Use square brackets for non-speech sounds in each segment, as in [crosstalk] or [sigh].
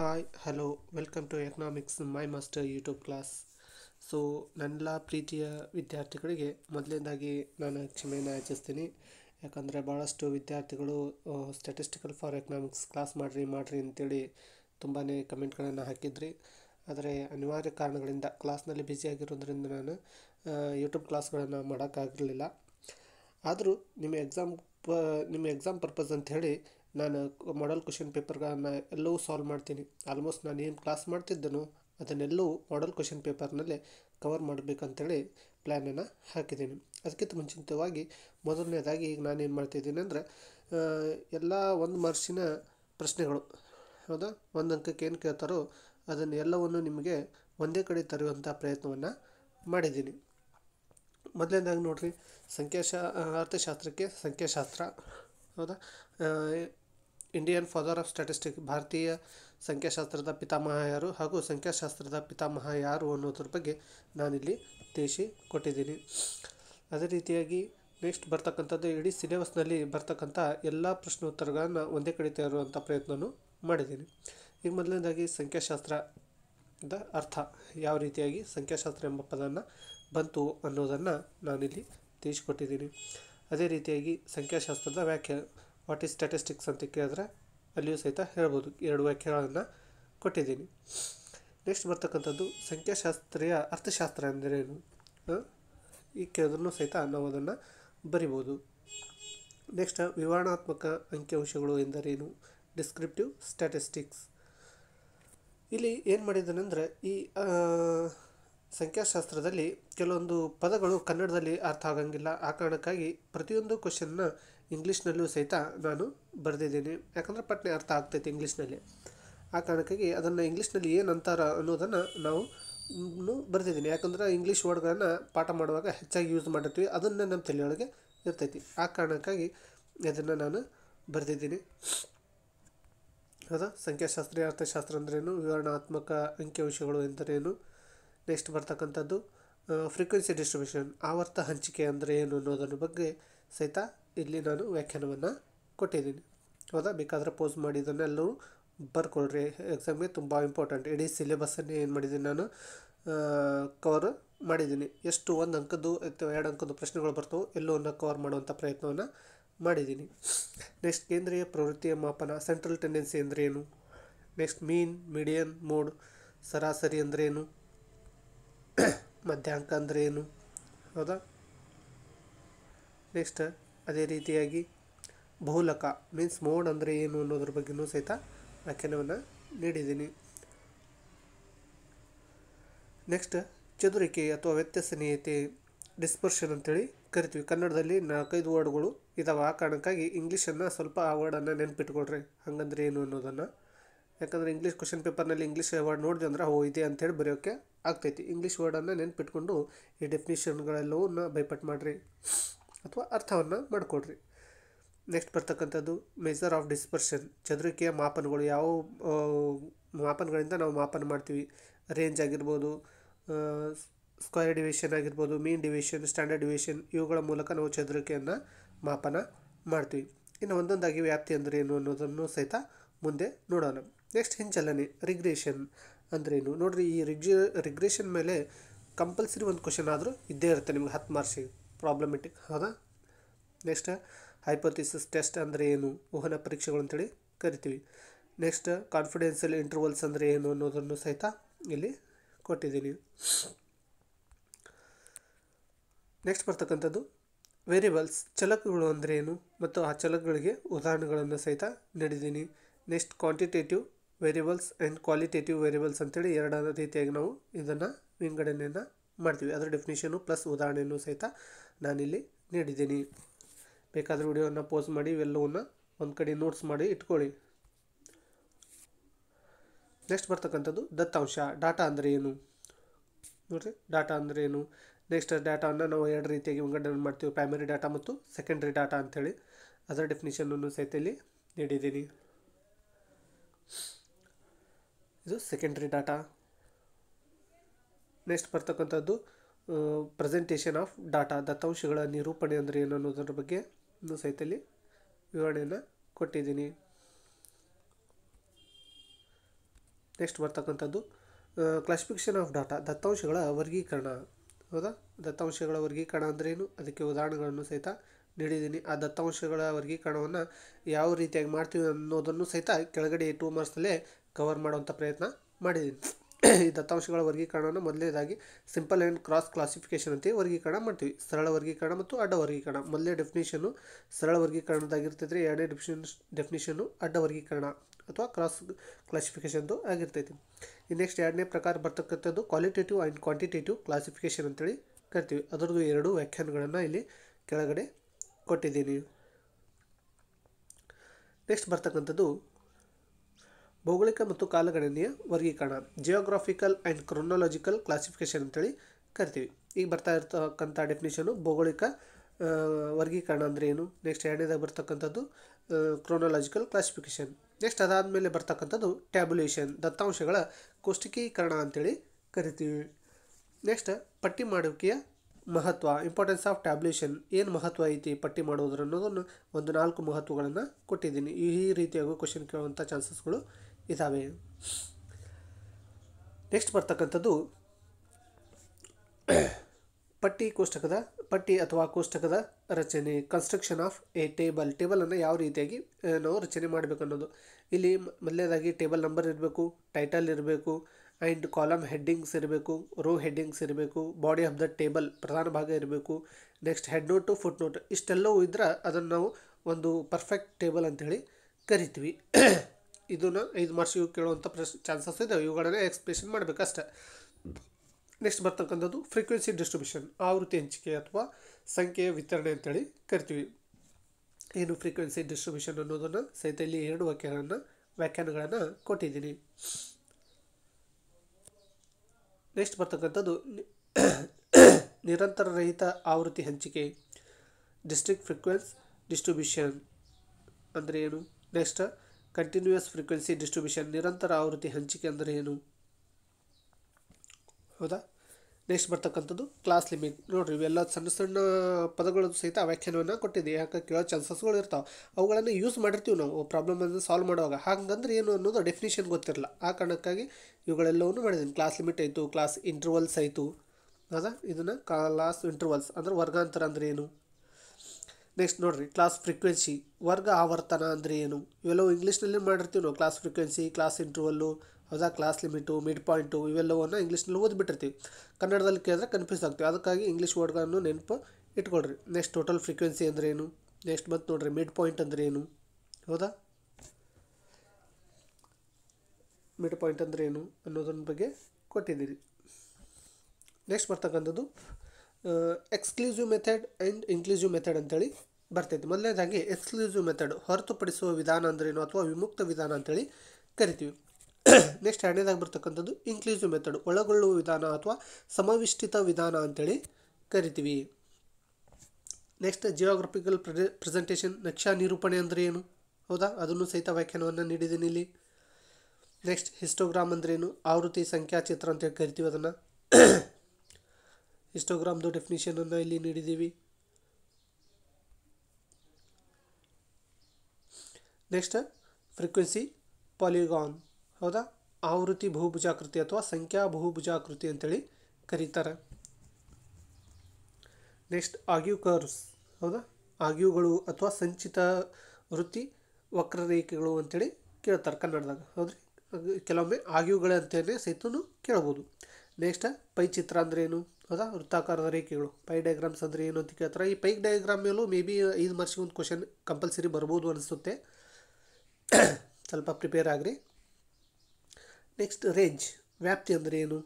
hi hello welcome to economics my master YouTube class so ನನ್ನೆಲ್ಲ ಪ್ರೀತಿಯ ವಿದ್ಯಾರ್ಥಿಗಳಿಗೆ ಮೊದಲನೇದಾಗಿ ನಾನು ಕ್ಷಮೆಯನ್ನು ಯಾಚಿಸ್ತೀನಿ ಯಾಕಂದರೆ ಭಾಳಷ್ಟು ವಿದ್ಯಾರ್ಥಿಗಳು ಸ್ಟ್ಯಾಟಿಸ್ಟಿಕಲ್ ಫಾರ್ ಎಕನಾಮಿಕ್ಸ್ ಕ್ಲಾಸ್ ಮಾಡಿರಿ ಮಾಡಿರಿ ಅಂತೇಳಿ ತುಂಬಾ ಕಮೆಂಟ್ಗಳನ್ನು ಹಾಕಿದ್ರಿ ಆದರೆ ಅನಿವಾರ್ಯ ಕಾರಣಗಳಿಂದ ಕ್ಲಾಸ್ನಲ್ಲಿ ಬ್ಯುಸಿಯಾಗಿರೋದ್ರಿಂದ ನಾನು ಯೂಟ್ಯೂಬ್ ಕ್ಲಾಸ್ಗಳನ್ನು ಮಾಡೋಕ್ಕಾಗಿರಲಿಲ್ಲ ಆದರೂ ನಿಮ್ಮ ಎಕ್ಸಾಮ್ ಪ ನಿಮ್ಮ ಎಕ್ಸಾಮ್ ಪರ್ಪಸ್ ಅಂತ ಹೇಳಿ ನಾನು ಮಾಡಲ್ ಕ್ವಶನ್ ಪೇಪರ್ಗಳನ್ನು ಎಲ್ಲವೂ ಸಾಲ್ವ್ ಮಾಡ್ತೀನಿ ಆಲ್ಮೋಸ್ಟ್ ನಾನು ಏನು ಕ್ಲಾಸ್ ಮಾಡ್ತಿದ್ದನೋ ಅದನ್ನೆಲ್ಲವೂ ಮಾಡಲ್ ಕ್ವಶನ್ ಪೇಪರ್ನಲ್ಲೇ ಕವರ್ ಮಾಡಬೇಕಂತೇಳಿ ಪ್ಲ್ಯಾನನ್ನು ಹಾಕಿದ್ದೀನಿ ಅದಕ್ಕಿಂತ ಮುಂಚಿತವಾಗಿ ಮೊದಲನೇದಾಗಿ ಈಗ ನಾನೇನು ಮಾಡ್ತಿದ್ದೀನಿ ಅಂದರೆ ಎಲ್ಲ ಒಂದು ಮಾರ್ಕ್ಸಿನ ಪ್ರಶ್ನೆಗಳು ಹೌದಾ ಒಂದು ಅಂಕಕ್ಕೆ ಏನು ಕೇಳ್ತಾರೋ ಅದನ್ನು ಎಲ್ಲವನ್ನು ನಿಮಗೆ ಒಂದೇ ಕಡೆ ತರುವಂಥ ಪ್ರಯತ್ನವನ್ನು ಮಾಡಿದ್ದೀನಿ ಮೊದಲನೇದಾಗಿ ನೋಡಿರಿ ಸಂಖ್ಯಾಶಾ ಅರ್ಥಶಾಸ್ತ್ರಕ್ಕೆ ಸಂಖ್ಯಾಶಾಸ್ತ್ರ ಹೌದಾ ಇಂಡಿಯನ್ ಫಾದರ್ ಆಫ್ ಸ್ಟ್ಯಾಟಿಸ್ಟಿಕ್ ಭಾರತೀಯ ಸಂಖ್ಯಾಶಾಸ್ತ್ರದ ಪಿತಾಮಹ ಯಾರು ಹಾಗೂ ಸಂಖ್ಯಾಶಾಸ್ತ್ರದ ಪಿತಾಮಹ ಯಾರು ಅನ್ನೋದ್ರ ಬಗ್ಗೆ ನಾನಿಲ್ಲಿ ತಿಳಿಸಿ ಕೊಟ್ಟಿದ್ದೀನಿ ಅದೇ ರೀತಿಯಾಗಿ ನೆಕ್ಸ್ಟ್ ಬರ್ತಕ್ಕಂಥದ್ದು ಇಡೀ ಸಿಲೆಬಸ್ನಲ್ಲಿ ಬರ್ತಕ್ಕಂಥ ಎಲ್ಲ ಪ್ರಶ್ನೋತ್ತರಗಳನ್ನು ಒಂದೇ ಕಡೆ ತರುವಂಥ ಪ್ರಯತ್ನವೂ ಮಾಡಿದ್ದೀನಿ ಈಗ ಮೊದಲನೇದಾಗಿ ಸಂಖ್ಯಾಶಾಸ್ತ್ರದ ಅರ್ಥ ಯಾವ ರೀತಿಯಾಗಿ ಸಂಖ್ಯಾಶಾಸ್ತ್ರ ಎಂಬ ಪದವನ್ನು ಬಂತು ಅನ್ನೋದನ್ನು ನಾನಿಲ್ಲಿ ತಿಳಿಸಿಕೊಟ್ಟಿದ್ದೀನಿ ಅದೇ ರೀತಿಯಾಗಿ ಸಂಖ್ಯಾಶಾಸ್ತ್ರದ ವ್ಯಾಖ್ಯಾನ ವಾಟ್ ಈಸ್ ಸ್ಟ್ಯಾಟಿಸ್ಟಿಕ್ಸ್ ಅಂತ ಕೇಳಿದ್ರೆ ಅಲ್ಲಿಯೂ ಸಹಿತ ಹೇಳ್ಬೋದು ಎರಡು ವ್ಯಾಖ್ಯಾನಗಳನ್ನು ಕೊಟ್ಟಿದ್ದೀನಿ ನೆಕ್ಸ್ಟ್ ಬರ್ತಕ್ಕಂಥದ್ದು ಸಂಖ್ಯಾಶಾಸ್ತ್ರೀಯ ಅರ್ಥಶಾಸ್ತ್ರ ಎಂದರೇನು ಈ ಕೇಳಿದ್ರೂ ಸಹಿತ ನಾವು ಅದನ್ನು ಬರಿಬೋದು ನೆಕ್ಸ್ಟ್ ವಿವರಣಾತ್ಮಕ ಅಂಕಿಅಂಶಗಳು ಎಂದರೇನು ಡಿಸ್ಕ್ರಿಪ್ಟಿವ್ ಸ್ಟ್ಯಾಟಿಸ್ಟಿಕ್ಸ್ ಇಲ್ಲಿ ಏನು ಮಾಡಿದ್ದಾನೆಂದರೆ ಈ ಸಂಖ್ಯಾಶಾಸ್ತ್ರದಲ್ಲಿ ಕೆಲವೊಂದು ಪದಗಳು ಕನ್ನಡದಲ್ಲಿ ಅರ್ಥ ಆಗಂಗಿಲ್ಲ ಆ ಕಾರಣಕ್ಕಾಗಿ ಪ್ರತಿಯೊಂದು ಕ್ವಶನ್ನ ಇಂಗ್ಲೀಷ್ನಲ್ಲೂ ಸಹಿತ ನಾನು ಬರೆದಿದ್ದೀನಿ ಯಾಕಂದರೆ ಪಟ್ನೆ ಅರ್ಥ ಆಗ್ತೈತೆ ಇಂಗ್ಲೀಷ್ನಲ್ಲಿ ಆ ಕಾರಣಕ್ಕಾಗಿ ಅದನ್ನು ಇಂಗ್ಲೀಷ್ನಲ್ಲಿ ಏನು ಅಂತಾರ ಅನ್ನೋದನ್ನು ನಾವು ಬರೆದಿದ್ದೀನಿ ಯಾಕಂದ್ರೆ ಇಂಗ್ಲೀಷ್ ವರ್ಡ್ಗಳನ್ನು ಪಾಠ ಮಾಡುವಾಗ ಹೆಚ್ಚಾಗಿ ಯೂಸ್ ಮಾಡಿರ್ತೀವಿ ಅದನ್ನು ನಮ್ಮ ತಲೆಯೊಳಗೆ ಇರ್ತೈತಿ ಆ ಕಾರಣಕ್ಕಾಗಿ ಅದನ್ನು ನಾನು ಬರೆದಿದ್ದೀನಿ ಅದು ಸಂಖ್ಯಾಶಾಸ್ತ್ರೀಯ ಅರ್ಥಶಾಸ್ತ್ರ ಅಂದ್ರೇನು ವಿವರಣಾತ್ಮಕ ಅಂಕಿ ವಿಷಯಗಳು ಎಂದರೇನು ನೆಕ್ಸ್ಟ್ ಬರ್ತಕ್ಕಂಥದ್ದು ಫ್ರೀಕ್ವೆನ್ಸಿ ಡಿಸ್ಟ್ರಿಬ್ಯೂಷನ್ ಆವರ್ತ ಹಂಚಿಕೆ ಅಂದರೆ ಏನು ಅನ್ನೋದರ ಬಗ್ಗೆ ಸಹಿತ ಇಲ್ಲಿ ನಾನು ವ್ಯಾಖ್ಯಾನವನ್ನು ಕೊಟ್ಟಿದ್ದೀನಿ ಹೌದಾ ಬೇಕಾದರೆ ಪೋಸ್ ಮಾಡಿದ್ದನ್ನೆಲ್ಲರೂ ಬರ್ಕೊಳ್ರಿ ಎಕ್ಸಾಮ್ಗೆ ತುಂಬ ಇಂಪಾರ್ಟೆಂಟ್ ಇಡೀ ಸಿಲೆಬಸ್ಸನ್ನೇ ಏನು ಮಾಡಿದ್ದೀನಿ ನಾನು ಕವರ್ ಮಾಡಿದ್ದೀನಿ ಎಷ್ಟು ಒಂದು ಅಂಕದ್ದು ಅಥವಾ ಎರಡು ಅಂಕದ್ದು ಪ್ರಶ್ನೆಗಳು ಬರ್ತವೆ ಎಲ್ಲವನ್ನು ಕವರ್ ಮಾಡುವಂಥ ಪ್ರಯತ್ನವನ್ನು ಮಾಡಿದ್ದೀನಿ ನೆಕ್ಸ್ಟ್ ಕೇಂದ್ರೀಯ ಪ್ರವೃತ್ತಿಯ ಮಾಪನ ಸೆಂಟ್ರಲ್ ಟೆಂಡೆನ್ಸಿ ಅಂದ್ರೇನು ನೆಕ್ಸ್ಟ್ ಮೀನ್ ಮೀಡಿಯನ್ ಮೋಡ್ ಸರಾಸರಿ ಅಂದ್ರೇನು ಮಧ್ಯಾಂಕ ಏನು ಹೌದಾ ನೆಕ್ಸ್ಟ್ ಅದೇ ರೀತಿಯಾಗಿ ಬಹುಲಕ ಮೀನ್ಸ್ ಮೋಡ್ ಅಂದರೆ ಏನು ಅನ್ನೋದ್ರ ಬಗ್ಗೆಯೂ ಸಹಿತ ವ್ಯಾಖ್ಯಾನವನ್ನು ನೀಡಿದ್ದೀನಿ ನೆಕ್ಸ್ಟ್ ಚದುರಿಕೆ ಅಥವಾ ವ್ಯತ್ಯಸನೀಯತೆ ಡಿಸ್ಪರ್ಷನ್ ಅಂತೇಳಿ ಕರಿತೀವಿ ಕನ್ನಡದಲ್ಲಿ ನಾಲ್ಕೈದು ವರ್ಡ್ಗಳು ಇದಾವೆ ಆ ಕಾರಣಕ್ಕಾಗಿ ಇಂಗ್ಲೀಷನ್ನು ಸ್ವಲ್ಪ ಆ ವರ್ಡನ್ನು ನೆನ್ಪಿಟ್ಕೊಡ್ರಿ ಹಾಗಂದ್ರೆ ಏನು ಅನ್ನೋದನ್ನು ಯಾಕಂದರೆ ಇಂಗ್ಲೀಷ್ ಕ್ವಶನ್ ಪೇಪರ್ನಲ್ಲಿ ಇಂಗ್ಲೀಷ್ ವರ್ಡ್ ನೋಡಿದೆ ಅಂದ್ರೆ ಓ ಇದೆ ಅಂತೇಳಿ ಬರೆಯೋಕ್ಕೆ ಆಗ್ತೈತಿ ಇಂಗ್ಲೀಷ್ ವರ್ಡನ್ನು ನೆನ್ಪಿಟ್ಕೊಂಡು ಈ ಡೆಫಿನೇಷನ್ಗಳೆಲ್ಲವನ್ನ ಬೈಪಟ್ ಮಾಡಿರಿ ಅಥವಾ ಅರ್ಥವನ್ನು ಮಾಡಿಕೊಡ್ರಿ ನೆಕ್ಸ್ಟ್ ಬರ್ತಕ್ಕಂಥದ್ದು ಮೆಜರ್ ಆಫ್ ಡಿಸ್ಪರ್ಷನ್ ಚದುರಿಕೆಯ ಮಾಪನಗಳು ಯಾವ ಮಾಪನಗಳಿಂದ ನಾವು ಮಾಪನ ಮಾಡ್ತೀವಿ ರೇಂಜ್ ಆಗಿರ್ಬೋದು ಸ್ಕ್ವೇರ್ ಡಿವಿಷನ್ ಆಗಿರ್ಬೋದು ಮೀನ್ ಡಿವಿಷನ್ ಸ್ಟ್ಯಾಂಡರ್ಡ್ ಡಿವಿಷನ್ ಇವುಗಳ ಮೂಲಕ ನಾವು ಚದುರಿಕೆಯನ್ನು ಮಾಪನ ಮಾಡ್ತೀವಿ ಇನ್ನು ಒಂದೊಂದಾಗಿ ವ್ಯಾಪ್ತಿ ಅಂದರೆ ಏನು ಅನ್ನೋದನ್ನು ಸಹಿತ ಮುಂದೆ ನೋಡೋಣ ನೆಕ್ಸ್ಟ್ ಹಿಂಚಲನೆ ರಿಗ್ರೇಷನ್ ಅಂದ್ರೇನು ನೋಡಿರಿ ಈ ರಿಗ್ರೇಷನ್ ಮೇಲೆ ಕಂಪಲ್ಸರಿ ಒಂದು ಕ್ವಶನ್ ಆದರೂ ಇದ್ದೇ ಇರುತ್ತೆ ನಿಮ್ಗೆ ಹತ್ತು ಮಾರ್ಕ್ಸಿಗೆ ಪ್ರಾಬ್ಲಮೆಟಿಕ್ ಹೌದಾ ನೆಕ್ಸ್ಟ್ ಹೈಪೋಥಿಸಿಸ್ ಟೆಸ್ಟ್ ಅಂದರೆ ಏನು ಊಹನ ಪರೀಕ್ಷೆಗಳು ಅಂತೇಳಿ ಕರಿತೀವಿ ನೆಕ್ಸ್ಟ್ ಕಾನ್ಫಿಡೆನ್ಸಿಯಲ್ ಇಂಟರ್ವಲ್ಸ್ ಅಂದರೆ ಏನು ಅನ್ನೋದನ್ನು ಸಹಿತ ಇಲ್ಲಿ ಕೊಟ್ಟಿದ್ದೀನಿ ನೆಕ್ಸ್ಟ್ ಬರ್ತಕ್ಕಂಥದ್ದು ವೇರಿಯಬಲ್ಸ್ ಚಲಕಗಳು ಅಂದರೆ ಏನು ಮತ್ತು ಆ ಚಲಕಗಳಿಗೆ ಉದಾಹರಣೆಗಳನ್ನು ಸಹಿತ ನೀಡಿದ್ದೀನಿ next quantitative variables and qualitative variables ಅಂತೇಳಿ ಎರಡನೇ ರೀತಿಯಾಗಿ ನಾವು ಇದನ್ನು ವಿಂಗಡಣೆಯನ್ನು ಮಾಡ್ತೀವಿ ಅದರ ಡೆಫಿನೇಷನು ಪ್ಲಸ್ ಉದಾಹರಣೆಯನ್ನು ಸಹಿತ ನಾನಿಲ್ಲಿ ನೀಡಿದ್ದೀನಿ ಬೇಕಾದರೆ ವಿಡಿಯೋವನ್ನು ಪೋಸ್ಟ್ ಮಾಡಿ ಇವೆಲ್ಲವನ್ನು ಒಂದು ಕಡೆ ನೋಟ್ಸ್ ಮಾಡಿ ಇಟ್ಕೊಳ್ಳಿ ನೆಕ್ಸ್ಟ್ ಬರ್ತಕ್ಕಂಥದ್ದು ದತ್ತಾಂಶ ಡಾಟಾ ಅಂದರೆ ಏನು ನೋಡಿರಿ ಡಾಟಾ ಅಂದರೆ ಏನು ನೆಕ್ಸ್ಟ್ ಡಾಟಾವನ್ನು ನಾವು ಎರಡು ರೀತಿಯಾಗಿ ವಿಂಗಡಣೆ ಮಾಡ್ತೀವಿ ಪ್ರೈಮರಿ ಡಾಟಾ ಮತ್ತು ಸೆಕೆಂಡ್ರಿ ಡಾಟಾ ಅಂಥೇಳಿ ಅದರ ಡೆಫಿನಿಷನನ್ನು ಸಹಿತ ಇಲ್ಲಿ ನೀಡಿದ್ದೀನಿ ಇದು ಸೆಕೆಂಡ್ರಿ ಡಾಟಾ ನೆಕ್ಸ್ಟ್ ಬರ್ತಕ್ಕಂಥದ್ದು ಪ್ರೆಸೆಂಟೇಷನ್ ಆಫ್ ಡಾಟಾ ದತ್ತಾಂಶಗಳ ನಿರೂಪಣೆ ಅಂದರೆ ಏನು ಅನ್ನೋದರ ಬಗ್ಗೆ ಸಹಿತ ವಿವರಣೆಯನ್ನು ಕೊಟ್ಟಿದ್ದೀನಿ ನೆಕ್ಸ್ಟ್ ಬರ್ತಕ್ಕಂಥದ್ದು ಕ್ಲಾಸಿಫಿಕೇಷನ್ ಆಫ್ ಡಾಟಾ ದತ್ತಾಂಶಗಳ ವರ್ಗೀಕರಣ ಹೌದಾ ದತ್ತಾಂಶಗಳ ವರ್ಗೀಕರಣ ಅಂದ್ರೇನು ಅದಕ್ಕೆ ಉದಾಹರಣೆಗಳನ್ನು ಸಹಿತ ನೀಡಿದ್ದೀನಿ ಆ ದತ್ತಾಂಶಗಳ ವರ್ಗೀಕರಣವನ್ನು ಯಾವ ರೀತಿಯಾಗಿ ಮಾಡ್ತೀವಿ ಅನ್ನೋದನ್ನು ಸಹಿತ ಕೆಳಗಡೆ ಟೂ ಮಾರ್ಕ್ಸಲ್ಲೇ ಕವರ್ ಮಾಡುವಂಥ ಪ್ರಯತ್ನ ಮಾಡಿದ್ದೀನಿ ಈ ದತ್ತಾಂಶಗಳ ವರ್ಗೀಕರಣವನ್ನು ಮೊದಲನೇದಾಗಿ ಸಿಂಪಲ್ ಆ್ಯಂಡ್ ಕ್ರಾಸ್ ಕ್ಲಾಸಿಫಿಕೇಷನ್ ಅಂತ ವರ್ಗೀಕರಣ ಮಾಡ್ತೀವಿ ಸರಳ ವರ್ಗೀಕರಣ ಮತ್ತು ಅಡ್ಡ ವರ್ಗೀಕರಣ ಮೊದಲೇ ಡೆಫಿನೇಷನ್ನು ಸರಳ ವರ್ಗೀಕರಣದಾಗಿರ್ತೈತೆ ಎರಡನೇ ಡೆಫಿಷನ್ ಡೆಫಿನೇಷನ್ನು ಅಡ್ಡ ವರ್ಗೀಕರಣ ಅಥವಾ ಕ್ರಾಸ್ ಕ್ಲಾಸಿಫಿಕೇಷನ್ದು ಆಗಿರ್ತೈತಿ ಈ ನೆಕ್ಸ್ಟ್ ಎರಡನೇ ಪ್ರಕಾರ ಬರ್ತಕ್ಕಂಥದ್ದು ಕ್ವಾಲಿಟೇಟಿವ್ ಆ್ಯಂಡ್ ಕ್ವಾಂಟಿಟೇಟಿವ್ ಕ್ಲಾಸಿಫಿಕೇಷನ್ ಅಂತೇಳಿ ಕರಿತೀವಿ ಅದರದ್ದು ಎರಡು ವ್ಯಾಖ್ಯಾನಗಳನ್ನು ಇಲ್ಲಿ ಕೆಳಗಡೆ ಕೊಟ್ಟಿದ್ದೀನಿ ನೆಕ್ಸ್ಟ್ ಬರ್ತಕ್ಕಂಥದ್ದು ಭೌಗೋಳಿಕ ಮತ್ತು ಕಾಲಗಣನೆಯ ವರ್ಗೀಕರಣ ಜಿಯೋಗ್ರಾಫಿಕಲ್ ಆ್ಯಂಡ್ ಕ್ರೊನಾಲಜಿಕಲ್ ಕ್ಲಾಸಿಫಿಕೇಶನ್ ಅಂತೇಳಿ ಕರಿತೀವಿ ಈಗ ಬರ್ತಾ ಇರ್ತಕ್ಕಂಥ ಡೆಫಿನೇಷನು ಭೌಗೋಳಿಕ ವರ್ಗೀಕರಣ ಅಂದರೆ ಏನು ನೆಕ್ಸ್ಟ್ ಎರಡನೇದಾಗಿ ಬರ್ತಕ್ಕಂಥದ್ದು ಕ್ರೊನಾಲಜಿಕಲ್ ಕ್ಲಾಸಿಫಿಕೇಷನ್ ನೆಕ್ಸ್ಟ್ ಅದಾದ ಮೇಲೆ ಬರ್ತಕ್ಕಂಥದ್ದು ಟ್ಯಾಬ್ಯುಲೇಷನ್ ದತ್ತಾಂಶಗಳ ಕುಷ್ಟಿಕೀಕರಣ ಅಂತೇಳಿ ಕರಿತೀವಿ ನೆಕ್ಸ್ಟ್ ಪಟ್ಟಿ ಮಾಡುವಿಕೆಯ ಮಹತ್ವ ಇಂಪಾರ್ಟೆನ್ಸ್ ಆಫ್ ಟ್ಯಾಬ್ಲೇಷನ್ ಏನು ಮಹತ್ವ ಐತಿ ಪಟ್ಟಿ ಮಾಡೋದ್ರ ಒಂದು ನಾಲ್ಕು ಮಹತ್ವಗಳನ್ನು ಕೊಟ್ಟಿದ್ದೀನಿ ಈ ರೀತಿಯಾಗೂ ಕ್ವಶನ್ ಕೇಳುವಂಥ ಚಾನ್ಸಸ್ಗಳು ಇದ್ದಾವೆ ನೆಕ್ಸ್ಟ್ ಬರ್ತಕ್ಕಂಥದ್ದು ಪಟ್ಟಿ ಕೋಷ್ಟಕದ ಪಟ್ಟಿ ಅಥವಾ ಕೋಷ್ಟಕದ ರಚನೆ ಕನ್ಸ್ಟ್ರಕ್ಷನ್ ಆಫ್ ಎ ಟೇಬಲ್ ಟೇಬಲನ್ನು ಯಾವ ರೀತಿಯಾಗಿ ನಾವು ರಚನೆ ಮಾಡಬೇಕು ಅನ್ನೋದು ಇಲ್ಲಿ ಮೊದಲನೇದಾಗಿ ಟೇಬಲ್ ನಂಬರ್ ಇರಬೇಕು ಟೈಟಲ್ ಇರಬೇಕು ಆ್ಯಂಡ್ ಕಾಲಮ್ ಹೆಡ್ಡಿಂಗ್ಸ್ ಇರಬೇಕು ರೋ ಹೆಡ್ಡಿಂಗ್ಸ್ ಇರಬೇಕು ಬಾಡಿ ಆಫ್ ದ ಟೇಬಲ್ ಪ್ರಧಾನ ಭಾಗ ಇರಬೇಕು next head note footnote ಇಷ್ಟೆಲ್ಲವೂ ಇದ್ರೆ ಅದನ್ನು ನಾವು ಒಂದು ಪರ್ಫೆಕ್ಟ್ ಟೇಬಲ್ ಹೇಳಿ ಕರಿತೀವಿ ಇದನ್ನು ಐದು ಮಾರ್ಕ್ಸ್ ಇವು ಕೇಳುವಂಥ ಪ್ರಶ್ ಚಾನ್ಸಸ್ ಇದ್ದಾವೆ ಇವುಗಳನ್ನೇ ಎಕ್ಸ್ಪ್ಲೇಷನ್ ಮಾಡಬೇಕಷ್ಟೆ ನೆಕ್ಸ್ಟ್ ಬರ್ತಕ್ಕಂಥದ್ದು ಫ್ರೀಕ್ವೆನ್ಸಿ ಡಿಸ್ಟ್ರಿಬ್ಯೂಷನ್ ಆವೃತ್ತಿ ಹಂಚಿಕೆ ಅಥವಾ ಸಂಖ್ಯೆಯ ವಿತರಣೆ ಅಂತೇಳಿ ಕರಿತೀವಿ ಏನು ಫ್ರೀಕ್ವೆನ್ಸಿ ಡಿಸ್ಟ್ರಿಬ್ಯೂಷನ್ ಅನ್ನೋದನ್ನು ಸಹಿತ ಇಲ್ಲಿ ಎರಡು ವಾಕ್ಯಗಳನ್ನು ವ್ಯಾಖ್ಯಾನಗಳನ್ನು ಕೊಟ್ಟಿದ್ದೀನಿ ನೆಕ್ಸ್ಟ್ ಬರ್ತಕ್ಕಂಥದ್ದು [coughs] ನಿರಂತರ ರಹಿತ ಆವೃತ್ತಿ ಹಂಚಿಕೆ ಡಿಸ್ಟ್ರಿಕ್ಟ್ ಫ್ರೀಕ್ವೆನ್ಸ್ ಡಿಸ್ಟ್ರಿಬ್ಯೂಷನ್ ಅಂದರೆ ಏನು ನೆಕ್ಸ್ಟ್ ಕಂಟಿನ್ಯೂಯಸ್ ಫ್ರೀಕ್ವೆನ್ಸಿ ಡಿಸ್ಟ್ರಿಬ್ಯೂಷನ್ ನಿರಂತರ ಆವೃತ್ತಿ ಹಂಚಿಕೆ ಅಂದರೆ ಏನು ಹೌದಾ ನೆಕ್ಸ್ಟ್ ಬರ್ತಕ್ಕಂಥದ್ದು ಕ್ಲಾಸ್ ಲಿಮಿಟ್ ನೋಡಿರಿ ಇವೆಲ್ಲ ಸಣ್ಣ ಸಣ್ಣ ಪದಗಳು ಸಹಿತ ವ್ಯಾಖ್ಯಾನವನ್ನು ಕೊಟ್ಟಿದೆ ಯಾಕೆ ಕೇಳೋ ಚಾನ್ಸಸ್ಗಳು ಇರ್ತಾವೆ ಅವುಗಳನ್ನು ಯೂಸ್ ಮಾಡಿರ್ತೀವಿ ನಾವು ಪ್ರಾಬ್ಲಮನ್ನು ಸಾಲ್ವ್ ಮಾಡುವಾಗ ಹಾಗಂದ್ರೆ ಏನು ಅನ್ನೋದು ಡೆಫಿನೇಷನ್ ಗೊತ್ತಿರಲ್ಲ ಆ ಕಾರಣಕ್ಕಾಗಿ ಇವುಗಳೆಲ್ಲವನ್ನು ಮಾಡಿದ್ದೀನಿ ಕ್ಲಾಸ್ ಲಿಮಿಟ್ ಆಯಿತು ಕ್ಲಾಸ್ ಇಂಟರ್ವಲ್ಸ್ ಆಯಿತು ಹೌದಾ ಇದನ್ನು ಕ್ಲಾಸ್ ಇಂಟರ್ವಲ್ಸ್ ಅಂದರೆ ವರ್ಗಾಂತರ ಅಂದರೆ ಏನು ನೆಕ್ಸ್ಟ್ ನೋಡ್ರಿ ಕ್ಲಾಸ್ ಫ್ರೀಕ್ವೆನ್ಸಿ ವರ್ಗ ಆವರ್ತನ ಅಂದರೆ ಏನು ಇವೆಲ್ಲವೂ ಇಂಗ್ಲೀಷ್ನಲ್ಲಿ ಮಾಡಿರ್ತೀವಿ ನಾವು ಕ್ಲಾಸ್ ಫ್ರೀಕ್ವೆನ್ಸಿ ಕ್ಲಾಸ್ ಇಂಟ್ರವಲ್ಲು ಹೌದಾ ಕ್ಲಾಸ್ ಲಿಮಿಟು ಮಿಡ್ ಪಾಯಿಂಟು ಇವೆಲ್ಲವನ್ನು ಇಂಗ್ಲೀಷ್ನಲ್ಲಿ ಓದ್ಬಿಟ್ಟಿರ್ತೀವಿ ಕನ್ನಡದಲ್ಲಿ ಕೇಳಿದ್ರೆ ಕನ್ಫ್ಯೂಸ್ ಆಗ್ತೀವಿ ಅದಕ್ಕಾಗಿ ಇಂಗ್ಲೀಷ್ ವರ್ಡ್ಗಳನ್ನು ನೆನಪು ಇಟ್ಕೊಳ್ರಿ ನೆಕ್ಸ್ಟ್ ಟೋಟಲ್ ಫ್ರೀಕ್ವೆನ್ಸಿ ಅಂದರೆ ಏನು ನೆಕ್ಸ್ಟ್ ಮತ್ತು ನೋಡಿರಿ ಮಿಡ್ ಪಾಯಿಂಟ್ ಅಂದರೆ ಏನು ಹೌದಾ ಮಿಡ್ ಪಾಯಿಂಟ್ ಅಂದರೆ ಏನು ಅನ್ನೋದನ್ನ ಬಗ್ಗೆ ಕೊಟ್ಟಿದ್ದೀರಿ ನೆಕ್ಸ್ಟ್ ಬರ್ತಕ್ಕಂಥದ್ದು exclusive method and inclusive method ಅಂತೇಳಿ ಬರ್ತೈತಿ ಮೊದಲನೇದಾಗಿ ಎಕ್ಸ್ಕ್ಲೂಸಿವ್ ಮೆಥಡ್ ಹೊರತುಪಡಿಸುವ ವಿಧಾನ ಅಂದ್ರೇನು ಅಥವಾ ವಿಮುಕ್ತ ವಿಧಾನ ಅಂತೇಳಿ ಕರಿತೀವಿ ನೆಕ್ಸ್ಟ್ [coughs] ಎರಡನೇದಾಗಿ ಬರ್ತಕ್ಕಂಥದ್ದು ಇನ್ಕ್ಲೂಸಿವ್ ಮೆಥಡ್ ಒಳಗೊಳ್ಳುವ ವಿಧಾನ ಅಥವಾ ಸಮವಿಷ್ಟಿತ ವಿಧಾನ ಅಂತೇಳಿ ಕರಿತೀವಿ ನೆಕ್ಸ್ಟ್ ಜಿಯೋಗ್ರಫಿಕಲ್ ಪ್ರೆ ಪ್ರೆಸೆಂಟೇಷನ್ ನಕ್ಷಾ ನಿರೂಪಣೆ ಅಂದರೆ ಏನು ಹೌದಾ ಅದನ್ನು ಸಹಿತ ವ್ಯಾಖ್ಯಾನವನ್ನು ನೀಡಿದ್ದೀನಿ ಇಲ್ಲಿ ನೆಕ್ಸ್ಟ್ ಹಿಸ್ಟೋಗ್ರಾಮ್ ಅಂದ್ರೇನು ಆವೃತ್ತಿ ಸಂಖ್ಯಾ ಚಿತ್ರ ಅಂತೇಳಿ ಕರಿತೀವಿ ಅದನ್ನು ಹಿಸ್ಟೋಗ್ರಾಮ್ದು ಡೆಫಿನಿಷನನ್ನು ಇಲ್ಲಿ ನೀಡಿದ್ದೀವಿ ನೆಕ್ಸ್ಟ್ ಫ್ರೀಕ್ವೆನ್ಸಿ ಪಾಲಿಗಾನ್ ಹೌದಾ ಆವೃತ್ತಿ ಬಹುಭುಜಾಕೃತಿ ಅಥವಾ ಸಂಖ್ಯಾ ಬಹುಭುಜಾಕೃತಿ ಅಂತೇಳಿ ಕರೀತಾರೆ ನೆಕ್ಸ್ಟ್ ಆಗ್ಯೂ ಕರ್ವ್ಸ್ ಹೌದಾ ಆಗ್ಯೂಗಳು ಅಥವಾ ಸಂಚಿತ ವೃತ್ತಿ ವಕ್ರರೇಖೆಗಳು ಅಂತೇಳಿ ಕೇಳ್ತಾರೆ ಕನ್ನಡದಾಗ ಹೌದ್ರಿ ಕೆಲವೊಮ್ಮೆ ಆಗ್ಯೂಗಳೇ ಅಂತೇಳಿ ಸಹಿತನೂ ಕೇಳ್ಬೋದು ನೆಕ್ಸ್ಟ್ ಪೈ ಚಿತ್ರ ಏನು ಹೌದಾ ವೃತ್ತಾಕಾರದ ರೇಖೆಗಳು ಪೈ ಡಯಾಗ್ರಾಮ್ಸ್ ಅಂದರೆ ಏನು ಅಂತ ಕೇಳ್ತಾರೆ ಈ ಪೈ ಡಯಾಗ್ರಾಮ್ ಮೇಲೂ ಮೇ ಬಿ ಐದು ಮಾರ್ಕ್ಸ್ಗೆ ಒಂದು ಕ್ವಶನ್ ಕಂಪಲ್ಸರಿ ಬರ್ಬೋದು ಅನಿಸುತ್ತೆ ಸ್ವಲ್ಪ ಪ್ರಿಪೇರ್ ಆಗ್ರಿ ನೆಕ್ಸ್ಟ್ ರೇಂಜ್ ವ್ಯಾಪ್ತಿ ಅಂದರೆ ಏನು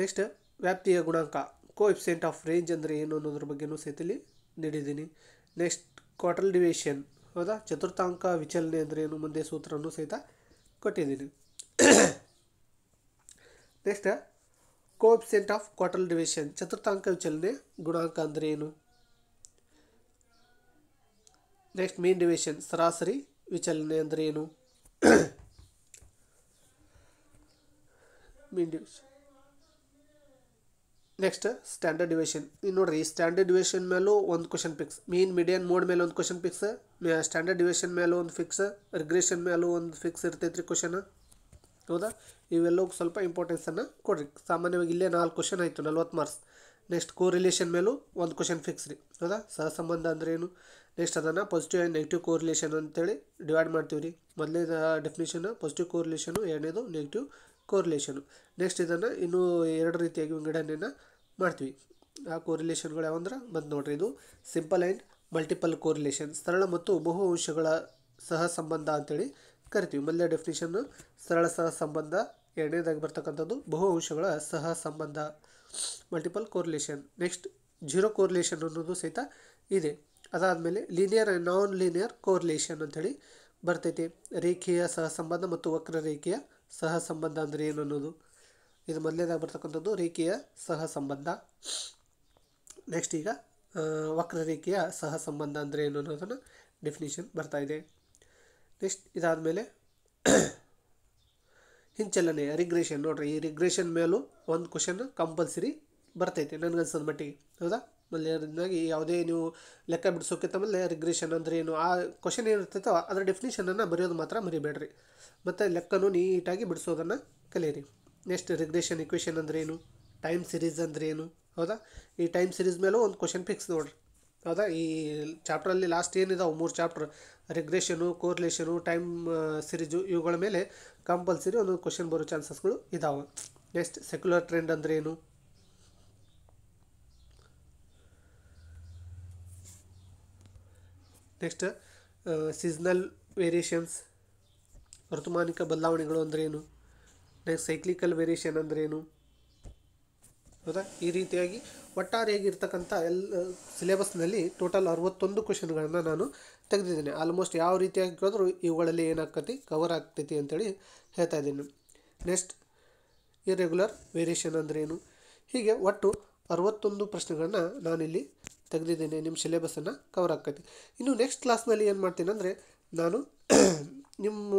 ನೆಕ್ಸ್ಟ್ ವ್ಯಾಪ್ತಿಯ ಗುಣಾಂಕ ಕೋ ಎಬ್ಸೆಂಟ್ ಆಫ್ ರೇಂಜ್ ಅಂದರೆ ಏನು ಅನ್ನೋದ್ರ ಬಗ್ಗೆನೂ ಸೇತಿಲಿ ನೀಡಿದ್ದೀನಿ ನೆಕ್ಸ್ಟ್ ಕ್ವಾರ್ಟಲ್ ಡಿವಿಷನ್ ಹೌದಾ ಚತುರ್ಥಾಂಕ ವಿಚಲನೆ ಅಂದರೆ ಏನು ಮುಂದೆ ಸೂತ್ರವನ್ನು ಸಹಿತ ಕೊಟ್ಟಿದ್ದೀನಿ next coefficient of quartile deviation ಚತುರ್ಥಾಂಕ ವಿಚಲನೆ ಗುಣಾಂಕ ಅಂದರೆ ಏನು ನೆಕ್ಸ್ಟ್ ಮೀನ್ ಡಿವಿಷನ್ ಸರಾಸರಿ ವಿಚಲನೆ ಅಂದರೆ ಏನು mean deviation next standard deviation ಇನ್ನು ನೋಡ್ರಿ ಸ್ಟ್ಯಾಂಡರ್ಡ್ ಡಿವಿಷನ್ ಮೇಲೂ ಒಂದು question fix mean median mode ಮೇಲೆ ಒಂದು ಕ್ವಶನ್ ಫಿಕ್ಸ್ ಸ್ಟ್ಯಾಂಡರ್ಡ್ ಡಿವಿಷನ್ ಮೇಲೆ ಒಂದು ಫಿಕ್ಸ್ ರಿಗ್ರೇಷನ್ ಮೇಲೂ ಒಂದು ಫಿಕ್ಸ್ ಇರ್ತೈತ್ರಿ ಕ್ವಶನ್ ಹೌದಾ ಇವೆಲ್ಲವೂ ಸ್ವಲ್ಪ ಇಂಪಾರ್ಟೆನ್ಸನ್ನು ಕೊಡ್ರಿ ಸಾಮಾನ್ಯವಾಗಿ ಇಲ್ಲೇ ನಾಲ್ಕು ಕ್ವಶನ್ ಆಯಿತು ನಲ್ವತ್ತು ಮಾರ್ಕ್ಸ್ ನೆಕ್ಸ್ಟ್ ಕೋರಿಲೇಷನ್ ಮೇಲೂ ಒಂದು ಕ್ವಶನ್ ಫಿಕ್ಸ್ ರೀ ಹೌದಾ ಸಹಸಂಬಂಧ ಅಂದರೆ ಏನು ನೆಕ್ಸ್ಟ್ ಅದನ್ನು ಪಾಸಿಟಿವ್ ಆ್ಯಂಡ್ ನೆಗೆಟಿವ್ ಕೋರಿಲೇಷನ್ ಅಂತೇಳಿ ಡಿವೈಡ್ ಮಾಡ್ತೀವಿ ರೀ ಮೊದಲನೇ ಡೆಫಿನೇಷನ್ ಪಾಸಿಟಿವ್ ಕೋರಿಲೇಷನು ಎರಡನೇದು ನೆಗೆಟಿವ್ ಕೋರಿಲೇಷನು ನೆಕ್ಸ್ಟ್ ಇದನ್ನು ಇನ್ನೂ ಎರಡು ರೀತಿಯಾಗಿ ವಿಂಗಡಣೆಯನ್ನು ಮಾಡ್ತೀವಿ ಆ ಕೋರಿಲೇಷನ್ಗಳು ಯಾವಂದ್ರೆ ಬಂದು ನೋಡಿರಿ ಇದು ಸಿಂಪಲ್ ಆ್ಯಂಡ್ ಮಲ್ಟಿಪಲ್ ಕೋರಿಲೇಷನ್ ಸರಳ ಮತ್ತು ಬಹು ಅಂಶಗಳ ಸಹ ಸಂಬಂಧ ಅಂತೇಳಿ ಕರಿತೀವಿ ಮೊದಲೇ ಡೆಫಿನೇಷನ್ನು ಸರಳ ಸಹ ಸಂಬಂಧ ಎರಡನೇದಾಗಿ ಬರ್ತಕ್ಕಂಥದ್ದು ಬಹು ಅಂಶಗಳ ಸಹ ಸಂಬಂಧ multiple correlation next zero correlation ಅನ್ನೋದು ಸಹಿತ ಇದೆ ಅದಾದಮೇಲೆ linear and non linear correlation ಅಂಥೇಳಿ ಬರ್ತೈತಿ ರೇಖೀಯ ಸಹಸಂಬಂಧ ಮತ್ತು ಸಹ ಸಹಸಂಬಂಧ ಅಂದರೆ ಏನು ಅನ್ನೋದು ಇದು ಮೊದಲೇದಾಗಿ ಬರ್ತಕ್ಕಂಥದ್ದು ಸಹ ಸಹಸಂಬಂಧ ನೆಕ್ಸ್ಟ್ ಈಗ ವಕ್ರರೇಖೆಯ ಸಹಸಂಬಂಧ ಅಂದರೆ ಏನು ಅನ್ನೋದನ್ನು ಡೆಫಿನಿಷನ್ ಇದೆ ನೆಕ್ಸ್ಟ್ ಇದಾದಮೇಲೆ ಹಿಂಚಲನೆ ರಿಗ್ರೇಷನ್ ನೋಡ್ರಿ ಈ ರಿಗ್ರೇಷನ್ ಮೇಲೂ ಒಂದು ಕ್ವಶನ್ ಕಂಪಲ್ಸರಿ ಬರ್ತೈತೆ ನನಗನ್ಸೋದು ಮಟ್ಟಿಗೆ ಹೌದಾ ಆಮೇಲೆ ಯಾವುದೇ ನೀವು ಲೆಕ್ಕ ಬಿಡಿಸೋಕ್ಕಿಂತ ಮೇಲೆ ರಿಗ್ರೇಷನ್ ಅಂದರೆ ಏನು ಆ ಕ್ವಶನ್ ಏನಿರ್ತೈತೋ ಅದರ ಡೆಫಿನೇಷನನ್ನು ಬರೆಯೋದು ಮಾತ್ರ ಮರಿಬೇಡ್ರಿ ಮತ್ತು ಲೆಕ್ಕನೂ ನೀಟಾಗಿ ಬಿಡಿಸೋದನ್ನು ಕಲಿಯಿರಿ ನೆಕ್ಸ್ಟ್ ರಿಗ್ರೇಷನ್ ಇಕ್ವೇಷನ್ ಅಂದರೆ ಏನು ಟೈಮ್ ಸಿರೀಸ್ ಅಂದರೆ ಏನು ಹೌದಾ ಈ ಟೈಮ್ ಸಿರೀಸ್ ಮೇಲೂ ಒಂದು ಕ್ವಶನ್ ಫಿಕ್ಸ್ ನೋಡ್ರಿ ಹೌದಾ ಈ ಚಾಪ್ಟ್ರಲ್ಲಿ ಲಾಸ್ಟ್ ಏನಿದಾವೆ ಮೂರು ಚಾಪ್ಟ್ರ್ ರಿಗ್ರೆಷನು ಕೋರ್ಲೇಷನು ಟೈಮ್ ಸಿರೀಜು ಇವುಗಳ ಮೇಲೆ ಕಂಪಲ್ಸರಿ ಒಂದು ಕ್ವಶನ್ ಬರೋ ಚಾನ್ಸಸ್ಗಳು ಇದಾವೆ ನೆಕ್ಸ್ಟ್ ಸೆಕ್ಯುಲರ್ ಟ್ರೆಂಡ್ ಅಂದರೆ ಏನು ನೆಕ್ಸ್ಟ್ ಸೀಸ್ನಲ್ ವೇರಿಯೇಷನ್ಸ್ ಋತುಮಾನಿಕ ಬದಲಾವಣೆಗಳು ಏನು ನೆಕ್ಸ್ಟ್ ಸೈಕ್ಲಿಕಲ್ ವೇರಿಯೇಷನ್ ಅಂದ್ರೇನು ಹೌದಾ ಈ ರೀತಿಯಾಗಿ ಒಟ್ಟಾರೆಯಾಗಿರ್ತಕ್ಕಂಥ ಎಲ್ ಸಿಲೆಬಸ್ನಲ್ಲಿ ಟೋಟಲ್ ಅರವತ್ತೊಂದು ಕ್ವಶನ್ಗಳನ್ನು ನಾನು ತೆಗೆದಿದ್ದೀನಿ ಆಲ್ಮೋಸ್ಟ್ ಯಾವ ರೀತಿಯಾಗಿ ಕೇಳಿದ್ರು ಇವುಗಳಲ್ಲಿ ಏನಾಗ್ತೈತಿ ಕವರ್ ಆಗ್ತೈತಿ ಅಂತೇಳಿ ಹೇಳ್ತಾ ಇದ್ದೀನಿ ನೆಕ್ಸ್ಟ್ ಇರೆಗ್ಯುಲರ್ ವೇರಿಯೇಷನ್ ಅಂದ್ರೇನು ಹೀಗೆ ಒಟ್ಟು ಅರವತ್ತೊಂದು ಪ್ರಶ್ನೆಗಳನ್ನು ನಾನಿಲ್ಲಿ ತೆಗೆದಿದ್ದೇನೆ ನಿಮ್ಮ ಸಿಲೆಬಸನ್ನು ಕವರ್ ಆಗ್ತೈತಿ ಇನ್ನು ನೆಕ್ಸ್ಟ್ ಕ್ಲಾಸ್ನಲ್ಲಿ ಏನು ಮಾಡ್ತೀನಿ ಅಂದರೆ ನಾನು ನಿಮ್ಮ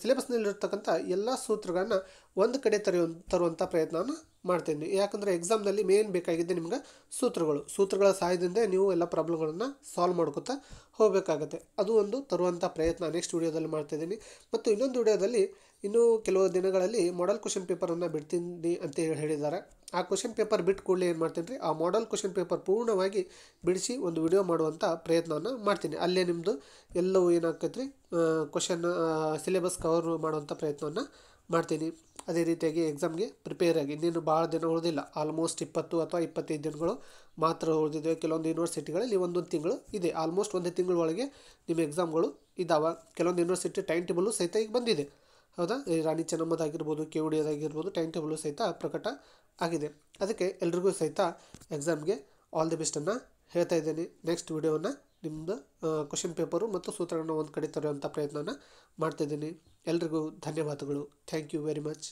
ಸಿಲೆಬಸ್ನಲ್ಲಿರ್ತಕ್ಕಂಥ ಎಲ್ಲ ಸೂತ್ರಗಳನ್ನು ಒಂದು ಕಡೆ ತರ ತರುವಂಥ ಪ್ರಯತ್ನವನ್ನು ಮಾಡ್ತೀನಿ ಯಾಕಂದರೆ ಎಕ್ಸಾಮ್ನಲ್ಲಿ ಮೇನ್ ಬೇಕಾಗಿದ್ದು ನಿಮ್ಗೆ ಸೂತ್ರಗಳು ಸೂತ್ರಗಳ ಸಹಾಯದಿಂದ ನೀವು ಎಲ್ಲ ಪ್ರಾಬ್ಲಮ್ಗಳನ್ನು ಸಾಲ್ವ್ ಮಾಡ್ಕೋತಾ ಹೋಗಬೇಕಾಗತ್ತೆ ಅದು ಒಂದು ತರುವಂಥ ಪ್ರಯತ್ನ ನೆಕ್ಸ್ಟ್ ವೀಡಿಯೋದಲ್ಲಿ ಮಾಡ್ತಾಯಿದ್ದೀನಿ ಮತ್ತು ಇನ್ನೊಂದು ವೀಡಿಯೋದಲ್ಲಿ ಇನ್ನೂ ಕೆಲವು ದಿನಗಳಲ್ಲಿ ಮಾಡಲ್ ಕ್ವಶನ್ ಪೇಪರನ್ನು ಬಿಡ್ತೀನಿ ಅಂತ ಹೇಳಿದ್ದಾರೆ ಆ ಕ್ವಶನ್ ಪೇಪರ್ ಬಿಟ್ಟು ಕೂಡಲೇ ಏನು ಮಾಡ್ತೀನಿ ರೀ ಆ ಮಾಡಲ್ ಕ್ವಶನ್ ಪೇಪರ್ ಪೂರ್ಣವಾಗಿ ಬಿಡಿಸಿ ಒಂದು ವಿಡಿಯೋ ಮಾಡುವಂಥ ಪ್ರಯತ್ನವನ್ನು ಮಾಡ್ತೀನಿ ಅಲ್ಲೇ ನಿಮ್ಮದು ಎಲ್ಲವೂ ಏನಾಗ್ತೈತೆ ರೀ ಕ್ವಶನ್ ಸಿಲೆಬಸ್ ಕವರ್ ಮಾಡುವಂಥ ಪ್ರಯತ್ನವನ್ನು ಮಾಡ್ತೀನಿ ಅದೇ ರೀತಿಯಾಗಿ ಎಕ್ಸಾಮ್ಗೆ ಪ್ರಿಪೇರ್ ಆಗಿ ಇನ್ನೇನು ಭಾಳ ದಿನ ಉಳಿದಿಲ್ಲ ಆಲ್ಮೋಸ್ಟ್ ಇಪ್ಪತ್ತು ಅಥವಾ ಇಪ್ಪತ್ತೈದು ದಿನಗಳು ಮಾತ್ರ ಉಳಿದಿದೆ ಕೆಲವೊಂದು ಯೂನಿವರ್ಸಿಟಿಗಳಲ್ಲಿ ಒಂದೊಂದು ತಿಂಗಳು ಇದೆ ಆಲ್ಮೋಸ್ಟ್ ಒಂದು ತಿಂಗಳೊಳಗೆ ನಿಮ್ಮ ಎಕ್ಸಾಮ್ಗಳು ಇದ್ದಾವೆ ಕೆಲವೊಂದು ಯೂನಿವರ್ಸಿಟಿ ಟೈಮ್ ಟೇಬಲ್ಲು ಸಹಿತ ಈಗ ಬಂದಿದೆ ಹೌದಾ ಈ ರಾಣಿ ಚೆನ್ನಮ್ಮದಾಗಿರ್ಬೋದು ಕೆ ಉಡಿಯೋದಾಗಿರ್ಬೋದು ಟೈಮ್ ಟೇಬಲು ಸಹಿತ ಪ್ರಕಟ ಆಗಿದೆ ಅದಕ್ಕೆ ಎಲ್ರಿಗೂ ಸಹಿತ ಎಕ್ಸಾಮ್ಗೆ ಆಲ್ ದಿ ಬೆಸ್ಟನ್ನು ಹೇಳ್ತಾ ಇದ್ದೀನಿ ನೆಕ್ಸ್ಟ್ ವಿಡಿಯೋವನ್ನು ನಿಮ್ಮದು ಕ್ವಶನ್ ಪೇಪರು ಮತ್ತು ಸೂತ್ರಗಳನ್ನು ಒಂದು ಕಡೆ ತರುವಂಥ ಪ್ರಯತ್ನವನ್ನು ಮಾಡ್ತಿದ್ದೀನಿ ಎಲ್ರಿಗೂ ಧನ್ಯವಾದಗಳು ಥ್ಯಾಂಕ್ ಯು ವೆರಿ ಮಚ್